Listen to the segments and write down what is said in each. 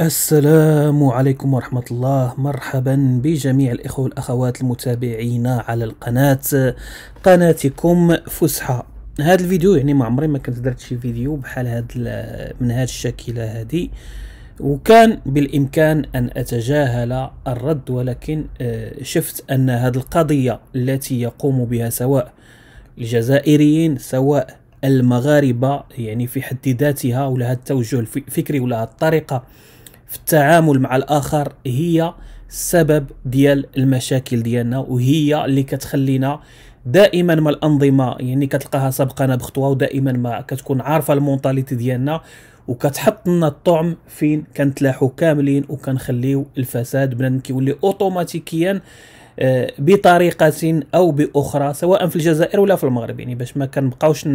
السلام عليكم ورحمة الله مرحبا بجميع الإخوة والأخوات المتابعين على القناة قناتكم فسحة هذا الفيديو يعني ما عمري ما كنت درت شي فيديو بحال هذا من هاد الشكلة هذه وكان بالإمكان أن أتجاهل الرد ولكن آه، شفت أن هذه القضية التي يقوم بها سواء الجزائريين سواء المغاربة يعني في حد ذاتها ولا التوجه الفكري ولا الطريقة في التعامل مع الاخر هي السبب ديال المشاكل ديالنا وهي اللي كتخلينا دائما ما الانظمه يعني كتلقاها سابقانا بخطوه ودائما ما كتكون عارفه المونتاليتي ديالنا وكتحط لنا الطعم فين كنتلاحوا كاملين وكنخليو الفساد بنادم كيولي اوتوماتيكيا آه، بطريقه او باخرى سواء في الجزائر ولا في المغرب يعني باش ما كنبقاوش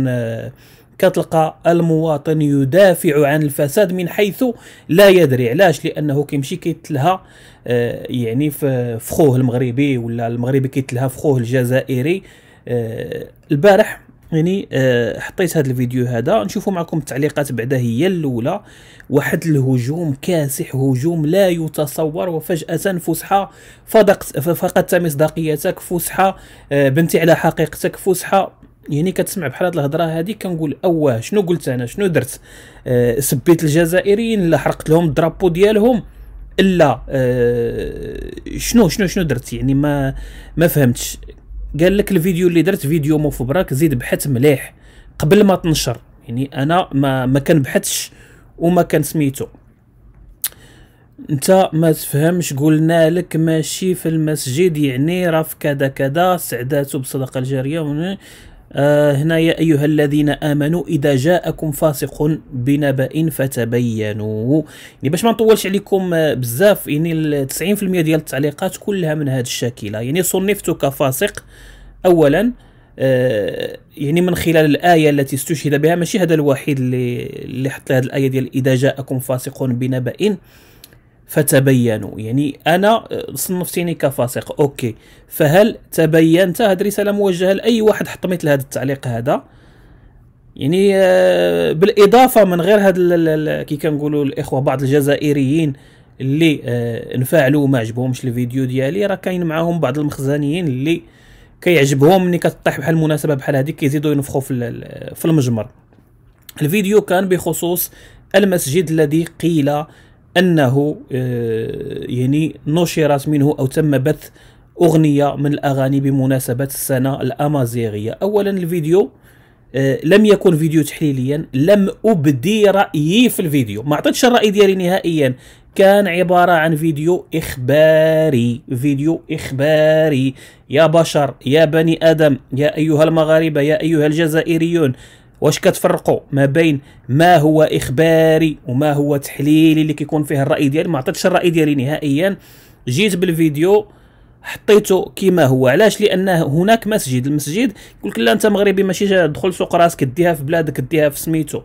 كتلقى المواطن يدافع عن الفساد من حيث لا يدري علاش لانه كيمشي كيتلها آه، يعني في خوه المغربي ولا المغربي كيتلها في خوه الجزائري آه، البارح يعني آه، حطيت هذا الفيديو هذا نشوفوا معكم التعليقات بعدا هي الاولى واحد الهجوم كاسح هجوم لا يتصور وفجاه فسحه فقدت فقدت مصداقيتك فسحه بنتي على حقيقتك فسحه يعني كتسمع بحال هاد الهضره هادي كنقول اواه شنو قلت انا شنو درت أه سبيت الجزائريين لا حرقت لهم الدرابو ديالهم الا أه شنو شنو شنو درت يعني ما ما فهمتش قال لك الفيديو اللي درت فيديو مفبرك زيد بحث مليح قبل ما تنشر يعني انا ما ما كنبحثش وما كان سميتو انت ما تفهمش قلنا لك ماشي في المسجد يعني راه في كذا كذا سعداتو بصدقه الجاريه آه، هنا يا أيها الذين آمنوا إذا جاءكم فاسق بنبأ فتبينوا يعني باش ما نطولش عليكم آه، بزاف يعني 90% ديال التعليقات كلها من هذه الشاكلة يعني صنفت كفاسق أولا آه، يعني من خلال الآية التي استشهد بها ماشي هذا الوحيد اللي اللي حط هذه الآية ديال إذا جاءكم فاسق بنبأ فتبينوا يعني انا آه، صنفتيني كفاسق اوكي فهل تبينت هذه الرساله موجهه لاي واحد حط مثل هذا التعليق هذا يعني آه، بالاضافه من غير هذا كي كنقولوا الاخوه بعض الجزائريين اللي آه، انفعلوا وما عجبهمش الفيديو ديالي راه كاين معاهم بعض المخزنيين اللي كيعجبهم ملي كطيح بحال المناسبه بحال هذيك كيزيدوا ينفخوا في في المجمر الفيديو كان بخصوص المسجد الذي قيل انه آه، يعني نشرت منه او تم بث اغنيه من الاغاني بمناسبه السنه الامازيغيه اولا الفيديو آه، لم يكن فيديو تحليليا لم ابدي رايي في الفيديو ما عطيتش الراي ديالي نهائيا كان عبارة عن فيديو إخباري فيديو إخباري يا بشر يا بني آدم يا أيها المغاربة يا أيها الجزائريون واش كتفرقوا ما بين ما هو اخباري وما هو تحليلي اللي كيكون فيه الراي ديالي ما عطيتش الراي ديالي نهائيا جيت بالفيديو حطيته كما هو علاش لان هناك مسجد المسجد يقول لك لا انت مغربي ماشي دخل سوق راسك ديها في بلادك ديها في سميتو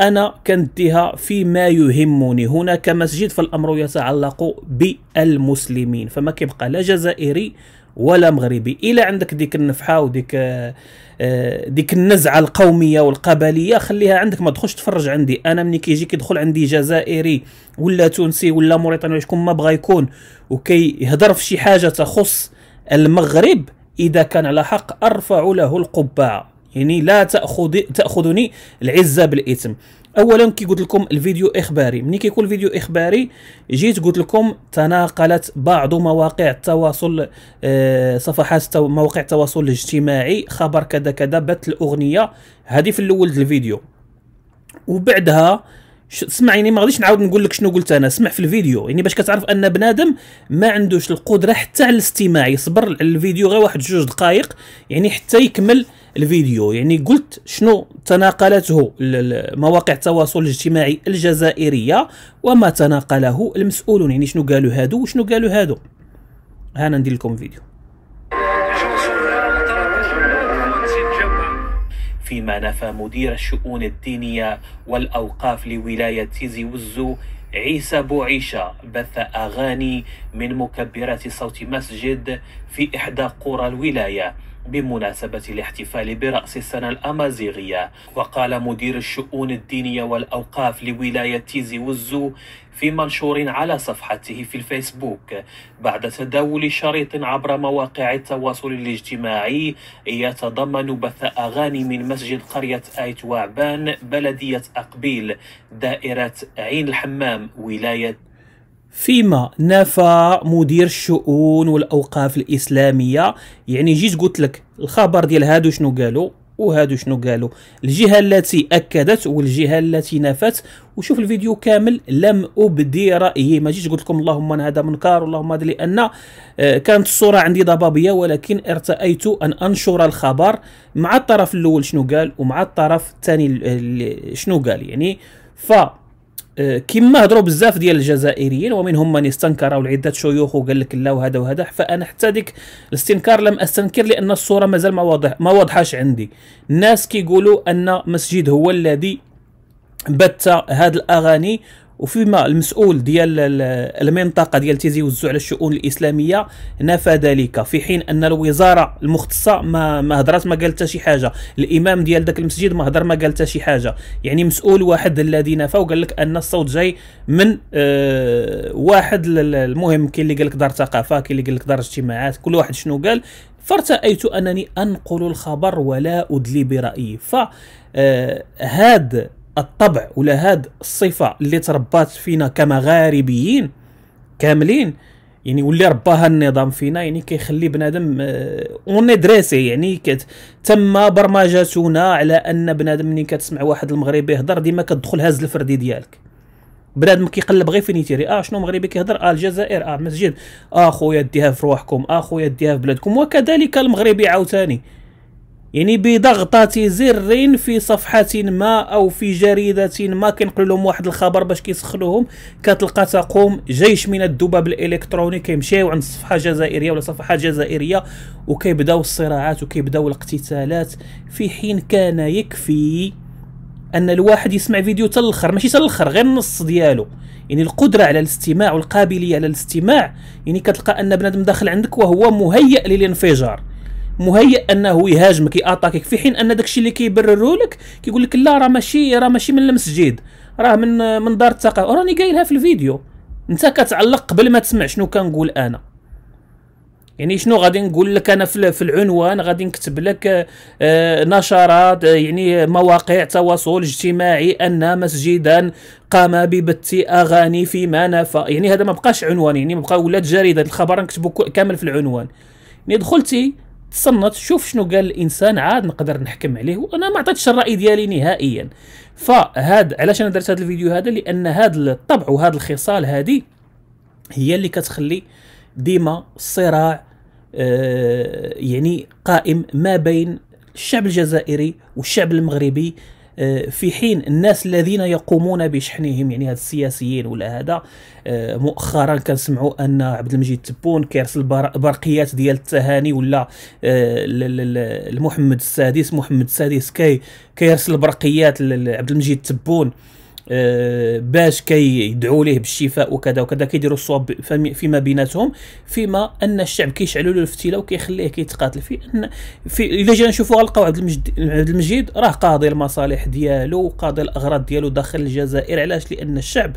انا كنديها فيما يهمني هناك مسجد فالامر يتعلق بالمسلمين فما كيبقى لا جزائري ولا مغربي الا عندك ديك النفحه وديك آه، ديك النزعه القوميه والقبليه خليها عندك ما تدخلش تفرج عندي انا ملي كيجي كيدخل عندي جزائري ولا تونسي ولا موريتاني شكون ما بغى يكون وكيهضر في شي حاجه تخص المغرب اذا كان على حق ارفع له القبعه يعني لا تاخذ تاخذني العزه بالاثم اولا كي قلت لكم الفيديو اخباري ملي كيكون الفيديو اخباري جيت قلت لكم تناقلت بعض مواقع التواصل آه، صفحات مواقع التواصل الاجتماعي خبر كذا كذا بث الاغنيه هذه في الاول ديال الفيديو وبعدها سمع يعني ما غاديش نعاود نقول لك شنو قلت انا سمع في الفيديو يعني باش كتعرف ان بنادم ما عندوش القدره حتى على الاستماع يصبر على الفيديو غير واحد جوج دقائق يعني حتى يكمل الفيديو يعني قلت شنو تناقلته مواقع التواصل الاجتماعي الجزائرية وما تناقله المسؤولون يعني شنو قالوا هادو وشنو قالوا هادو هانا ندير لكم فيديو فيما نفى مدير الشؤون الدينية والأوقاف لولاية تيزي وزو عيسى بوعيشة بث أغاني من مكبرات صوت مسجد في إحدى قرى الولاية بمناسبة الاحتفال برأس السنة الأمازيغية وقال مدير الشؤون الدينية والأوقاف لولاية تيزي وزو في منشور على صفحته في الفيسبوك بعد تداول شريط عبر مواقع التواصل الاجتماعي يتضمن بث أغاني من مسجد قرية آيت وعبان بلدية أقبيل دائرة عين الحمام ولاية فيما نفى مدير الشؤون والاوقاف الاسلاميه يعني جيت قلت لك الخبر ديال هادو شنو قالوا وهادو شنو قالوا الجهه التي اكدت والجهه التي نفت وشوف الفيديو كامل لم ابدي رايي ما جيتش قلت لكم اللهم هذا منكر اللهم هذا لان آه، كانت الصوره عندي ضبابيه ولكن ارتأيت ان انشر الخبر مع الطرف الاول شنو قال ومع الطرف الثاني شنو قال يعني ف آه، كما هضروا بزاف ديال الجزائريين ومنهم من استنكروا العدة شيوخ وقال لك لا وهذا وهذا فانا حتى ديك الاستنكار لم استنكر لان الصوره مازال ما واضح ما واضحاش عندي الناس كيقولوا ان مسجد هو الذي بث هاد الاغاني وفيما المسؤول ديال المنطقه ديال تيزي وزو على الشؤون الاسلاميه نفى ذلك في حين ان الوزاره المختصه ما ما هضرات ما قالت شي حاجه الامام ديال ذاك المسجد ما هضر ما قالت شي حاجه يعني مسؤول واحد الذي نفى وقال لك ان الصوت جاي من آه واحد المهم كاين اللي قال لك دار ثقافه كاين اللي قال لك دار اجتماعات كل واحد شنو قال فارتأيت أنني أنقل الخبر ولا أدلي برأيي ف آه، هاد الطبع ولا هاد الصفه اللي تربات فينا كمغاربيين كاملين يعني واللي رباها النظام فينا يعني كيخلي بنادم اون آه، دريسي يعني كت تم برمجتنا على ان بنادم ملي كتسمع واحد المغربي يهضر ديما كتدخل هاز الفردي ديالك بنادم كيقلب غير فين يتيري اه شنو مغربي كيهضر اه الجزائر اه المسجد اه خويا ديها في روحكم اه خويا ديها في بلادكم وكذلك المغربي عاوتاني يعني بضغطة زر في صفحة ما أو في جريدة ما كنقل لهم واحد الخبر باش كيسخنوهم كتلقى تقوم جيش من الدباب الإلكتروني كيمشيو عند صفحة جزائرية ولا صفحة جزائرية وكيبداو الصراعات وكيبداو الاقتتالات في حين كان يكفي ان الواحد يسمع فيديو تلخر ماشي تلخر غير النص ديالو يعني القدره على الاستماع والقابليه على الاستماع يعني كتلقى ان بنادم داخل عندك وهو مهيئ للانفجار مهيئ انه يهاجمك ياتاكيك في حين ان داكشي اللي كيبرروا لك كيقول لك لا راه ماشي راه ماشي من المسجد راه من من دار الثقافه راني قايلها في الفيديو انت كتعلق قبل ما تسمع شنو كنقول انا يعني شنو غادي نقول لك انا في العنوان غادي نكتب لك آه، نشرات آه، يعني مواقع تواصل اجتماعي ان مسجدا قام ببث اغاني في منافى يعني هذا ما بقاش عنوان يعني بقى ولات جريده الخبر نكتبو كامل في العنوان يعني دخلتي تصنت شوف شنو قال الانسان عاد نقدر نحكم عليه وانا ما عطيتش الراي ديالي نهائيا فهاد علاش انا درت هذا الفيديو هذا لان هذا الطبع وهذا الخصال هذه هي اللي كتخلي ديما الصراع آه يعني قائم ما بين الشعب الجزائري والشعب المغربي في حين الناس الذين يقومون بشحنهم يعني هاد السياسيين ولا هذا آه، مؤخرا كنسمعوا ان عبد المجيد تبون كيرسل برقيات ديال التهاني ولا آه، المحمد السادس محمد السادس كي كيرسل برقيات لعبد المجيد تبون آه، باش كي يدعوا ليه بالشفاء وكذا وكذا كيديروا الصواب فيما بيناتهم فيما ان الشعب كيشعلوا له الفتيله وكيخليه كيتقاتل في ان في الا جينا نشوفوا غنلقاو عبد المجيد عبد المجيد راه قاضي المصالح ديالو وقاضي الاغراض ديالو داخل الجزائر علاش لان الشعب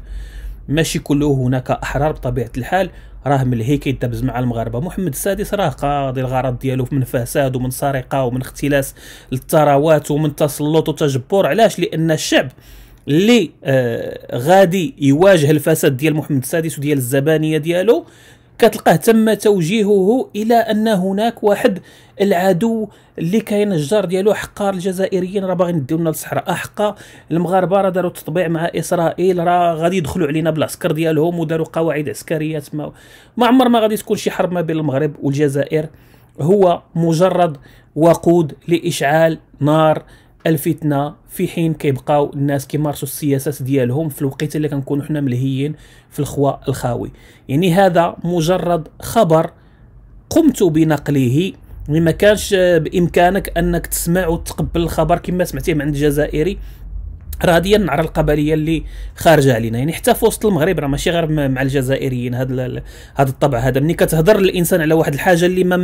ماشي كله هناك احرار بطبيعه الحال راه ملهي كيدبز مع المغاربه محمد السادس راه قاضي الغرض ديالو من فساد ومن سرقه ومن اختلاس الثروات ومن تسلط وتجبر علاش لان الشعب اللي آه غادي يواجه الفساد ديال محمد السادس وديال الزبانيه ديالو كتلقاه تم توجيهه الى ان هناك واحد العدو اللي كاين الجار ديالو حقار الجزائريين راه باغيين نديو لنا للصحراء احقا المغاربه راه داروا التطبيع مع اسرائيل راه غادي يدخلوا علينا بالعسكر ديالهم وداروا قواعد عسكريه تما ما عمر ما غادي تكون شي حرب ما بين المغرب والجزائر هو مجرد وقود لاشعال نار الفتنه في حين كيبقاو الناس كيمارسوا السياسات ديالهم في الوقت اللي كنكونوا حنا ملهيين في الخواء الخاوي يعني هذا مجرد خبر قمت بنقله ما كانش بامكانك انك تسمع وتقبل الخبر كما سمعتيه من عند الجزائري راديا على القبليه اللي خارجه علينا يعني حتى في وسط المغرب راه ماشي غير مع الجزائريين هذا هذا الطبع هذا ملي كتهضر الانسان على واحد الحاجه اللي ما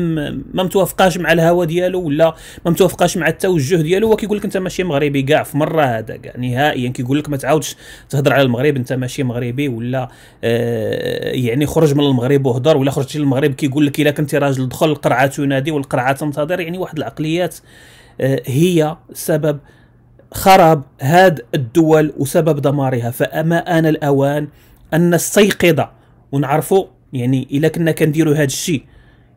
ما متوافقاش مع الهوى ديالو ولا ما متوافقاش مع التوجه ديالو هو كيقول لك انت ماشي مغربي كاع في مره هذا كاع نهائيا كيقول لك ما تعاودش تهضر على المغرب انت ماشي مغربي ولا آه يعني خرج من المغرب وهضر ولا خرجتي للمغرب كيقول لك الا كنتي راجل دخل القرعه تنادي والقرعه تنتظر يعني واحد العقليات آه هي سبب خراب هاد الدول وسبب دمارها فأما آن الأوان أن نستيقظ ونعرفوا يعني إلا كنا كنديروا هاد الشيء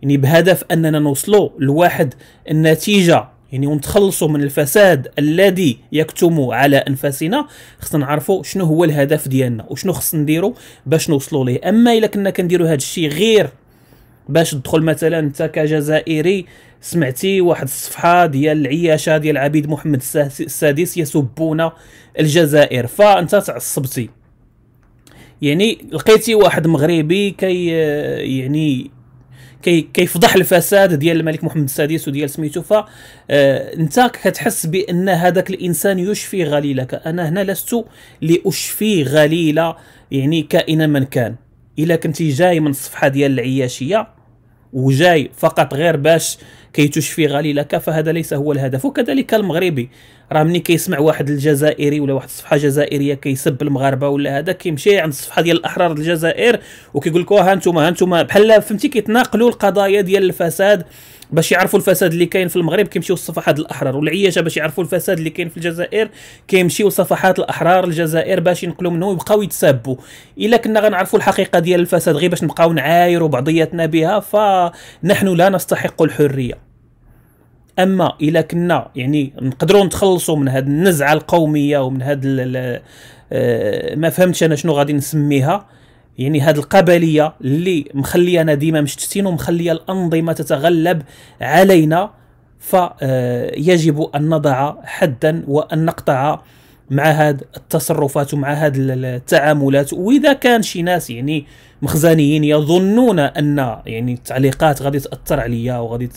يعني بهدف أننا نوصلوا لواحد النتيجة يعني ونتخلصوا من الفساد الذي يكتم على انفسنا خصنا نعرفوا شنو هو الهدف ديالنا وشنو خصنا نديروا باش نوصلوا ليه اما الا كنا كنديروا هذا الشيء غير باش تدخل مثلا انت كجزائري سمعتي واحد الصفحه ديال العياشه ديال عبيد محمد السادس يسبون الجزائر فانت تعصبتي يعني لقيتي واحد مغربي كي يعني كي كيفضح الفساد ديال الملك محمد السادس وديال سميتو ف آه، انت كتحس بان هذاك الانسان يشفي غليلك انا هنا لست لاشفي غليله يعني كائنا من كان الا كنتي جاي من الصفحه ديال العياشيه وجاي فقط غير باش كي تشفي غليلك فهذا ليس هو الهدف وكذلك المغربي راه ملي كيسمع واحد الجزائري ولا واحد الصفحه جزائريه كيسب المغاربه ولا هذا كيمشي عند الصفحه ديال الاحرار الجزائر وكيقول لك ها انتم ها انتم بحال فهمتي كيتناقلوا القضايا ديال الفساد باش يعرفوا الفساد اللي كاين في المغرب كيمشيو لصفحات الاحرار والعياشه باش يعرفوا الفساد اللي كاين في الجزائر كيمشيو لصفحات الاحرار الجزائر باش ينقلوا منه ويبقاو يتسابوا الا كنا غنعرفوا الحقيقه ديال الفساد غير باش نبقاو نعايروا بعضياتنا بها فنحن لا نستحق الحريه اما الا كنا يعني نقدروا نتخلصوا من هذه النزعه القوميه ومن هذا آه، ما فهمتش انا شنو غادي نسميها يعني هذه القبليه اللي مخليانا ديما مشتتين ومخليه الانظمه تتغلب علينا فيجب آه، ان نضع حدا وان نقطع مع هاد التصرفات ومع هاد التعاملات واذا كان شي ناس يعني مخزانيين يظنون ان يعني التعليقات غادي تاثر عليا وغادي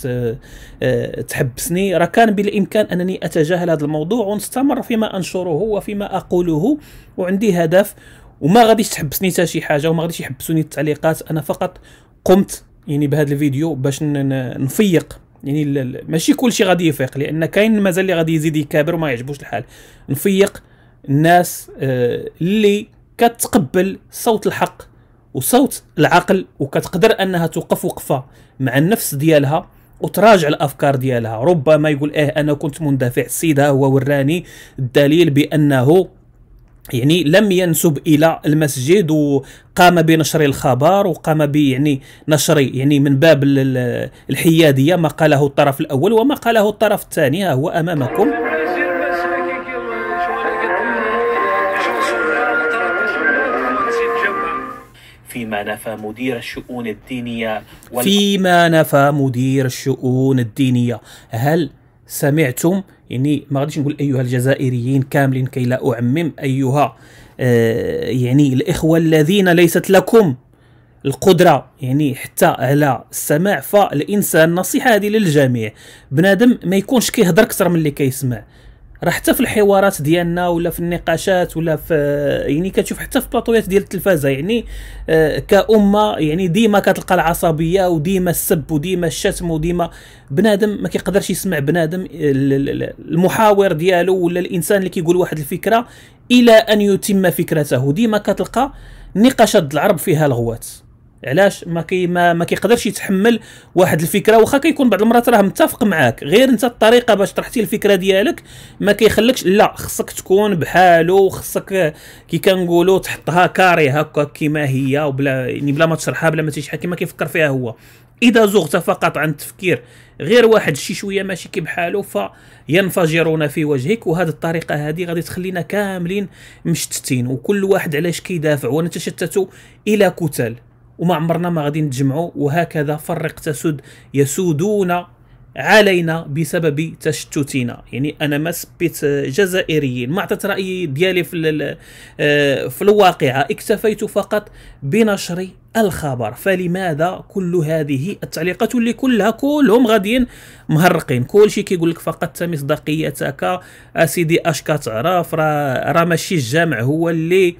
آه، تحبسني راه كان بالامكان انني اتجاهل هذا الموضوع ونستمر فيما انشره وفيما اقوله وعندي هدف وما غاديش تحبسني حتى شي حاجه وما غاديش يحبسوني التعليقات انا فقط قمت يعني بهذا الفيديو باش نفيق يعني ماشي كل شيء غادي يفيق لان كاين مازال اللي غادي يزيد يكابر وما يعجبوش الحال نفيق الناس آه، اللي كتقبل صوت الحق وصوت العقل وكتقدر انها توقف وقفه مع النفس ديالها وتراجع الافكار ديالها ربما يقول اه انا كنت مندفع السيد هو وراني الدليل بانه يعني لم ينسب الى المسجد وقام بنشر الخبر وقام يعني نشر يعني من باب الحياديه ما قاله الطرف الاول وما قاله الطرف الثاني ها هو امامكم فيما نفى مدير الشؤون الدينيه فيما نفى مدير الشؤون الدينيه هل سمعتم يعني ما غاديش نقول ايها الجزائريين كاملين كي لا اعمم ايها آه يعني الاخوه الذين ليست لكم القدره يعني حتى على السماع فالانسان نصيحه هذه للجميع بنادم ما يكونش كيهضر اكثر من اللي كيسمع كي راه حتى في الحوارات ديالنا ولا في النقاشات ولا في يعني كتشوف حتى في بلاطويات ديال التلفازه يعني آه، كامه يعني ديما كتلقى العصبيه وديما السب وديما الشتم وديما بنادم ما كيقدرش يسمع بنادم آه، المحاور ديالو ولا الانسان اللي كيقول واحد الفكره الى ان يتم فكرته ديما كتلقى نقاشات العرب فيها لغوات علاش ما كي ما, ما كيقدرش يتحمل واحد الفكره واخا كيكون بعض المرات راه متفق معاك غير انت الطريقه باش طرحتي الفكره ديالك ما كيخليكش لا خصك تكون بحالو خصك كي كنقولوا تحطها كاري هكا كيما هي وبلا يعني بلا ما تشرحها بلا ما تيشحال كيما كيفكر فيها هو اذا زغت فقط عن التفكير غير واحد شي شويه ماشي كي بحالو فينفجرون في وجهك وهذه الطريقه هذه غادي تخلينا كاملين مشتتين وكل واحد علاش كيدافع ونتشتت الى كتل وما عمرنا ما غادي نتجمعوا وهكذا فرق تسد يسودون علينا بسبب تشتتنا يعني انا ما سبيت جزائريين ما عطيت رايي ديالي في آه، في الواقعه اكتفيت فقط بنشر الخبر فلماذا كل هذه التعليقات اللي كلها كلهم غاديين مهرقين كلشي كيقول لك فقط مصداقيتك اسيدي آه، اش كتعرف راه راه ماشي الجامع هو اللي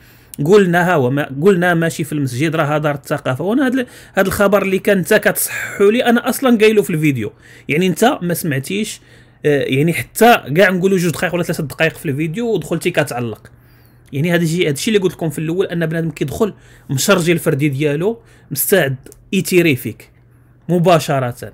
قلناها وما قلنا ماشي في المسجد راه دار الثقافه وانا هذا الخبر اللي كان انت كتصححوا لي انا اصلا قايله في الفيديو يعني انت ما سمعتيش آه، يعني حتى كاع نقولوا جوج دقائق ولا ثلاثه دقائق في الفيديو ودخلتي كتعلق يعني هذا الشيء هذا الشيء اللي قلت لكم في الاول ان بنادم كيدخل مشرجي الفردي ديالو مستعد يتيري فيك مباشره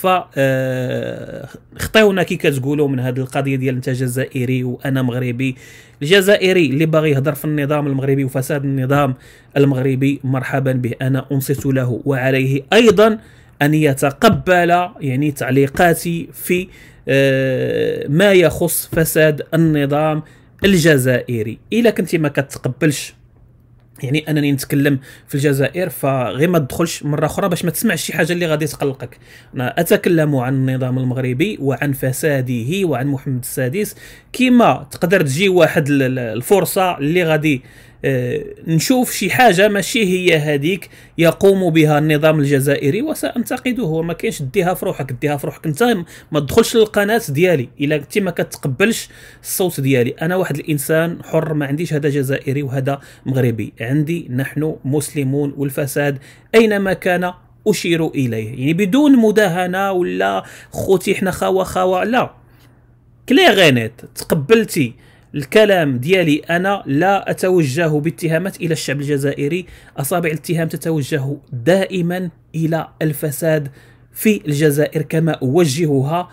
ف آه، خطيونا كي كتقولوا من هذه القضيه ديال انت جزائري وانا مغربي الجزائري اللي باغي يهضر في النظام المغربي وفساد النظام المغربي مرحبا به انا انصت له وعليه ايضا ان يتقبل يعني تعليقاتي في آه، ما يخص فساد النظام الجزائري الا كنتي ما كتقبلش يعني انني نتكلم في الجزائر فغير ما تدخلش مره اخرى باش ما تسمعش شي حاجه اللي غادي تقلقك انا اتكلم عن النظام المغربي وعن فساده وعن محمد السادس كما تقدر تجي واحد الفرصه اللي غادي آه، نشوف شي حاجه ماشي هي هذيك يقوم بها النظام الجزائري وسانتقده وما كاينش ديها في روحك ديها في روحك انت ما تدخلش للقناه ديالي الا انت ما كتقبلش الصوت ديالي انا واحد الانسان حر ما عنديش هذا جزائري وهذا مغربي عندي نحن مسلمون والفساد اينما كان اشير اليه يعني بدون مداهنه ولا خوتي حنا خاوه خاوه لا كليغ تقبلتي الكلام ديالي أنا لا أتوجه باتهامات إلى الشعب الجزائري أصابع الاتهام تتوجه دائما إلى الفساد في الجزائر كما أوجهها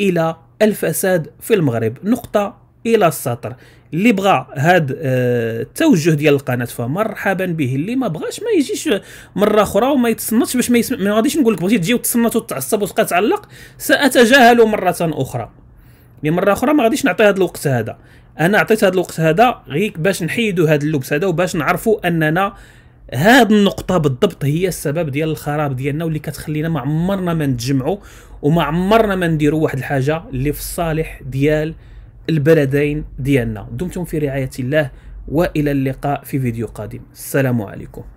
إلى الفساد في المغرب نقطة الى السطر اللي بغى هاد التوجه آه، ديال القناه فمرحبا به اللي ما بغاش ما يجيش مره اخرى وما يتصنتش باش ما, ما غاديش نقول لك بغيتي تجي وتصنت وتعصب وتبقى تعلق ساتجاهل مره اخرى يعني مره اخرى ما غاديش نعطي هذا الوقت هذا انا عطيت هذا الوقت هذا غير باش نحيدوا هذا اللبس هذا وباش نعرفوا اننا هاد النقطة بالضبط هي السبب ديال الخراب ديالنا واللي كتخلينا ما عمرنا ما نتجمعوا وما عمرنا ما نديروا واحد الحاجة اللي في الصالح ديال البلدين ديالنا دمتم في رعاية الله والى اللقاء في فيديو قادم السلام عليكم